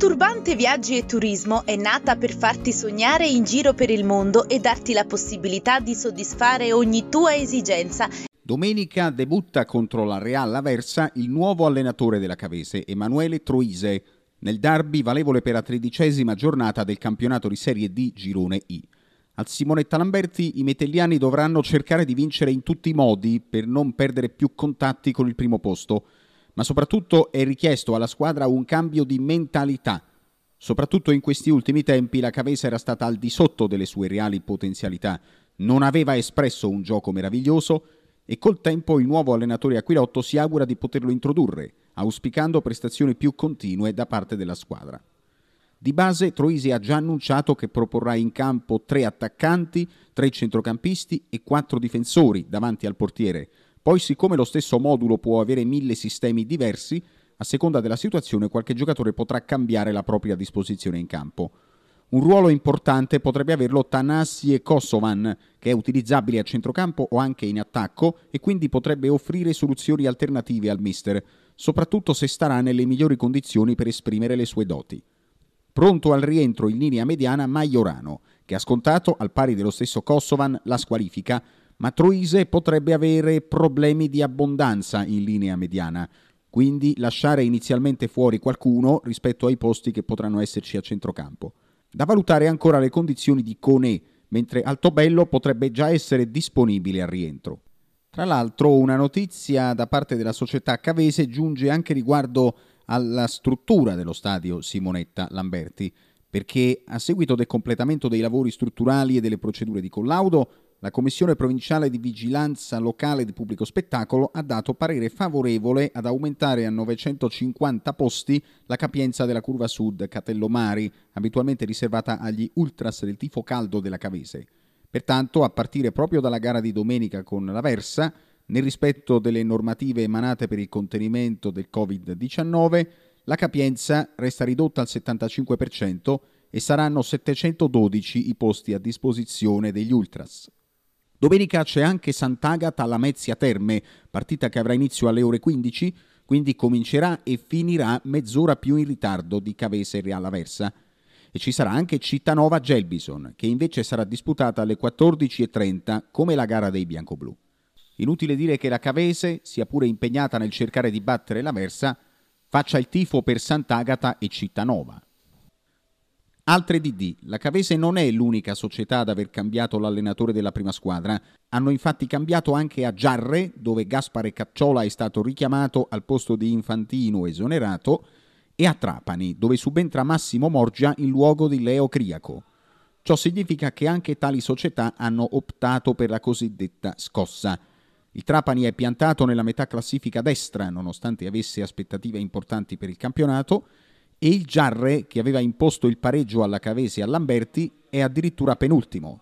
Conturbante Viaggi e Turismo è nata per farti sognare in giro per il mondo e darti la possibilità di soddisfare ogni tua esigenza. Domenica debutta contro la Real Aversa il nuovo allenatore della Cavese, Emanuele Troise, nel derby valevole per la tredicesima giornata del campionato di Serie D Girone I. Al Simonetta Lamberti i metelliani dovranno cercare di vincere in tutti i modi per non perdere più contatti con il primo posto ma soprattutto è richiesto alla squadra un cambio di mentalità. Soprattutto in questi ultimi tempi la Cavese era stata al di sotto delle sue reali potenzialità, non aveva espresso un gioco meraviglioso e col tempo il nuovo allenatore Aquilotto si augura di poterlo introdurre, auspicando prestazioni più continue da parte della squadra. Di base Troisi ha già annunciato che proporrà in campo tre attaccanti, tre centrocampisti e quattro difensori davanti al portiere, poi, siccome lo stesso modulo può avere mille sistemi diversi, a seconda della situazione qualche giocatore potrà cambiare la propria disposizione in campo. Un ruolo importante potrebbe averlo Tanassi e Kosovan, che è utilizzabile a centrocampo o anche in attacco e quindi potrebbe offrire soluzioni alternative al mister, soprattutto se starà nelle migliori condizioni per esprimere le sue doti. Pronto al rientro in linea mediana Maiorano, che ha scontato, al pari dello stesso Kosovan, la squalifica, ma Troise potrebbe avere problemi di abbondanza in linea mediana, quindi lasciare inizialmente fuori qualcuno rispetto ai posti che potranno esserci a centrocampo. Da valutare ancora le condizioni di Coné, mentre Altobello potrebbe già essere disponibile al rientro. Tra l'altro una notizia da parte della società cavese giunge anche riguardo alla struttura dello stadio Simonetta Lamberti, perché a seguito del completamento dei lavori strutturali e delle procedure di collaudo, la Commissione provinciale di vigilanza locale di pubblico spettacolo ha dato parere favorevole ad aumentare a 950 posti la capienza della curva sud Catellomari, abitualmente riservata agli ultras del tifo caldo della Cavese. Pertanto, a partire proprio dalla gara di domenica con la Versa, nel rispetto delle normative emanate per il contenimento del Covid-19, la capienza resta ridotta al 75% e saranno 712 i posti a disposizione degli ultras. Domenica c'è anche Sant'Agata alla Mezzia Terme, partita che avrà inizio alle ore 15, quindi comincerà e finirà mezz'ora più in ritardo di Cavese e alla Versa. E ci sarà anche Cittanova Gelbison, che invece sarà disputata alle 14.30 come la gara dei bianco-blu. Inutile dire che la Cavese, sia pure impegnata nel cercare di battere la Versa, faccia il tifo per Sant'Agata e Cittanova. Altre DD. La Cavese non è l'unica società ad aver cambiato l'allenatore della prima squadra. Hanno infatti cambiato anche a Giarre, dove Gaspare Cacciola è stato richiamato al posto di Infantino esonerato, e a Trapani, dove subentra Massimo Morgia in luogo di Leo Criaco. Ciò significa che anche tali società hanno optato per la cosiddetta scossa. Il Trapani è piantato nella metà classifica destra, nonostante avesse aspettative importanti per il campionato, e il Giarre, che aveva imposto il pareggio alla Cavesi e all'Amberti, è addirittura penultimo,